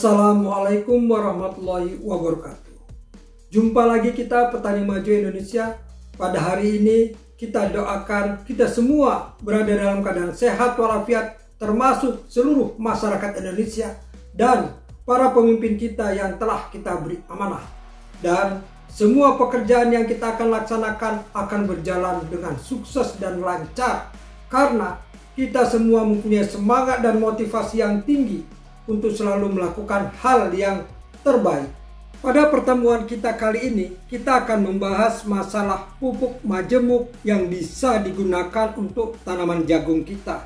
Assalamualaikum warahmatullahi wabarakatuh. Jumpa lagi kita petani maju Indonesia. Pada hari ini kita doakan kita semua berada dalam keadaan sehat walafiat termasuk seluruh masyarakat Indonesia dan para pemimpin kita yang telah kita beri amanah. Dan semua pekerjaan yang kita akan laksanakan akan berjalan dengan sukses dan lancar karena kita semua mempunyai semangat dan motivasi yang tinggi untuk selalu melakukan hal yang terbaik. Pada pertemuan kita kali ini, kita akan membahas masalah pupuk majemuk yang bisa digunakan untuk tanaman jagung kita.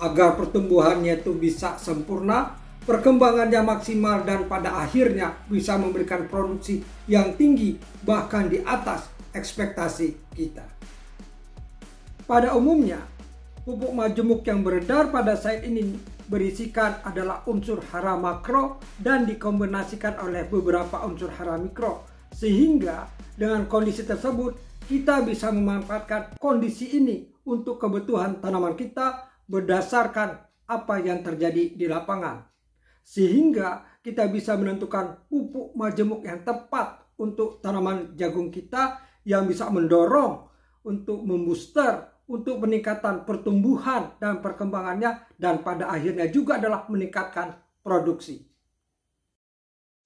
Agar pertumbuhannya itu bisa sempurna, perkembangannya maksimal dan pada akhirnya bisa memberikan produksi yang tinggi bahkan di atas ekspektasi kita. Pada umumnya, pupuk majemuk yang beredar pada saat ini berisikan adalah unsur hara makro dan dikombinasikan oleh beberapa unsur hara mikro. Sehingga dengan kondisi tersebut kita bisa memanfaatkan kondisi ini untuk kebutuhan tanaman kita berdasarkan apa yang terjadi di lapangan. Sehingga kita bisa menentukan pupuk majemuk yang tepat untuk tanaman jagung kita yang bisa mendorong untuk membooster untuk peningkatan pertumbuhan dan perkembangannya dan pada akhirnya juga adalah meningkatkan produksi.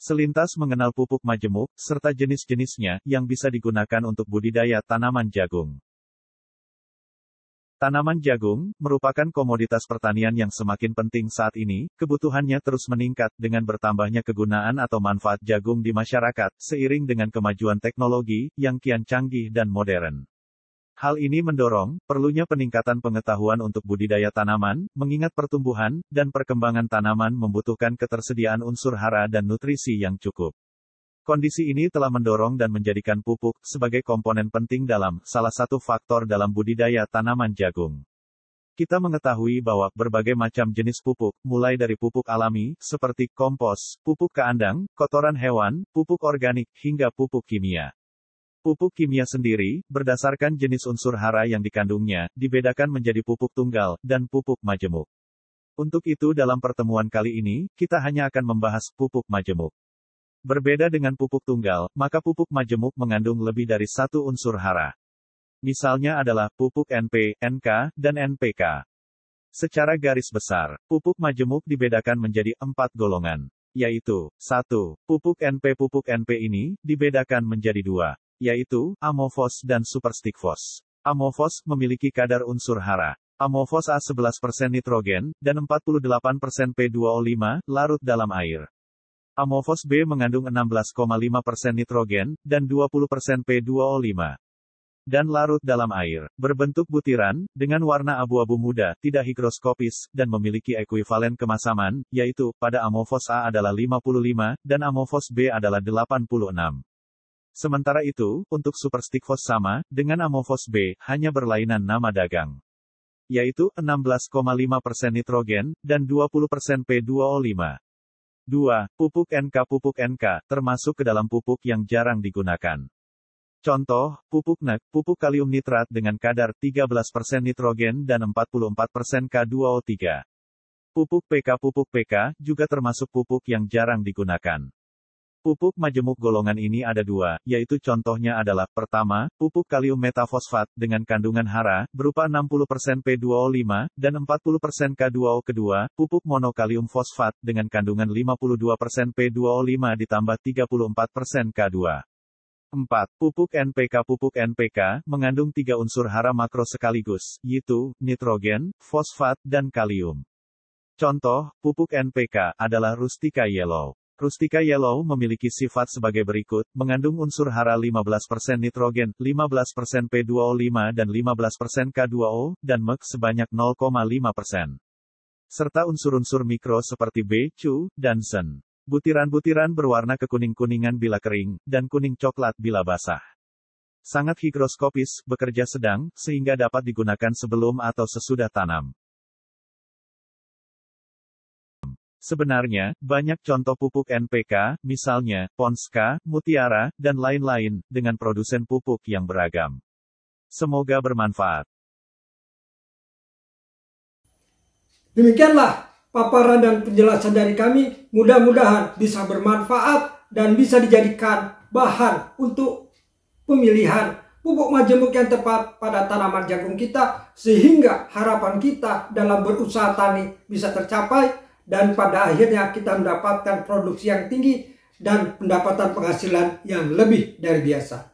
Selintas mengenal pupuk majemuk, serta jenis-jenisnya, yang bisa digunakan untuk budidaya tanaman jagung. Tanaman jagung merupakan komoditas pertanian yang semakin penting saat ini, kebutuhannya terus meningkat dengan bertambahnya kegunaan atau manfaat jagung di masyarakat, seiring dengan kemajuan teknologi yang kian canggih dan modern. Hal ini mendorong perlunya peningkatan pengetahuan untuk budidaya tanaman, mengingat pertumbuhan dan perkembangan tanaman membutuhkan ketersediaan unsur hara dan nutrisi yang cukup. Kondisi ini telah mendorong dan menjadikan pupuk sebagai komponen penting dalam salah satu faktor dalam budidaya tanaman jagung. Kita mengetahui bahwa berbagai macam jenis pupuk, mulai dari pupuk alami seperti kompos, pupuk kandang, kotoran hewan, pupuk organik, hingga pupuk kimia. Pupuk kimia sendiri, berdasarkan jenis unsur hara yang dikandungnya, dibedakan menjadi pupuk tunggal dan pupuk majemuk. Untuk itu, dalam pertemuan kali ini, kita hanya akan membahas pupuk majemuk. Berbeda dengan pupuk tunggal, maka pupuk majemuk mengandung lebih dari satu unsur hara. Misalnya adalah pupuk NP, NK, dan NPK. Secara garis besar, pupuk majemuk dibedakan menjadi empat golongan, yaitu satu, Pupuk NP Pupuk NP ini dibedakan menjadi dua, yaitu amorfos dan superstikfos. Amorfos memiliki kadar unsur hara. Amorfos A 11% nitrogen, dan 48% P2O5, larut dalam air. Amorfos B mengandung 16,5% nitrogen, dan 20% P2O5. Dan larut dalam air, berbentuk butiran, dengan warna abu-abu muda, tidak higroskopis, dan memiliki ekuivalen kemasaman, yaitu, pada amorfos A adalah 55, dan amorfos B adalah 86. Sementara itu, untuk Super sama, dengan Amovos B, hanya berlainan nama dagang. Yaitu, 16,5% nitrogen, dan 20% P2O5. 2. Pupuk NK Pupuk NK, termasuk ke dalam pupuk yang jarang digunakan. Contoh, pupuk NAK, pupuk kalium nitrat dengan kadar 13% nitrogen dan 44% K2O3. Pupuk PK Pupuk PK, juga termasuk pupuk yang jarang digunakan. Pupuk majemuk golongan ini ada dua, yaitu contohnya adalah, pertama, pupuk kalium metafosfat, dengan kandungan hara, berupa 60% P2O5, dan 40% K2O 2 pupuk monokalium fosfat, dengan kandungan 52% P2O5 ditambah 34% K2. 4. Pupuk NPK Pupuk NPK, mengandung tiga unsur hara makro sekaligus, yaitu, nitrogen, fosfat, dan kalium. Contoh, pupuk NPK, adalah rustica yellow. Rustica Yellow memiliki sifat sebagai berikut, mengandung unsur hara 15% nitrogen, 15% P2O5 dan 15% K2O, dan MEK sebanyak 0,5%. Serta unsur-unsur mikro seperti B, Cu, dan Sen. Butiran-butiran berwarna kekuning-kuningan bila kering, dan kuning coklat bila basah. Sangat higroskopis, bekerja sedang, sehingga dapat digunakan sebelum atau sesudah tanam. Sebenarnya, banyak contoh pupuk NPK, misalnya, Ponska, Mutiara, dan lain-lain, dengan produsen pupuk yang beragam. Semoga bermanfaat. Demikianlah paparan dan penjelasan dari kami. Mudah-mudahan bisa bermanfaat dan bisa dijadikan bahan untuk pemilihan pupuk majemuk yang tepat pada tanaman jagung kita sehingga harapan kita dalam berusaha tani bisa tercapai dan pada akhirnya kita mendapatkan produksi yang tinggi dan pendapatan penghasilan yang lebih dari biasa.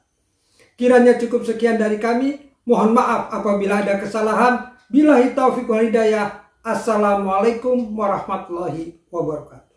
Kiranya cukup sekian dari kami. Mohon maaf apabila ada kesalahan. Bila hitaufiq wal Assalamualaikum warahmatullahi wabarakatuh.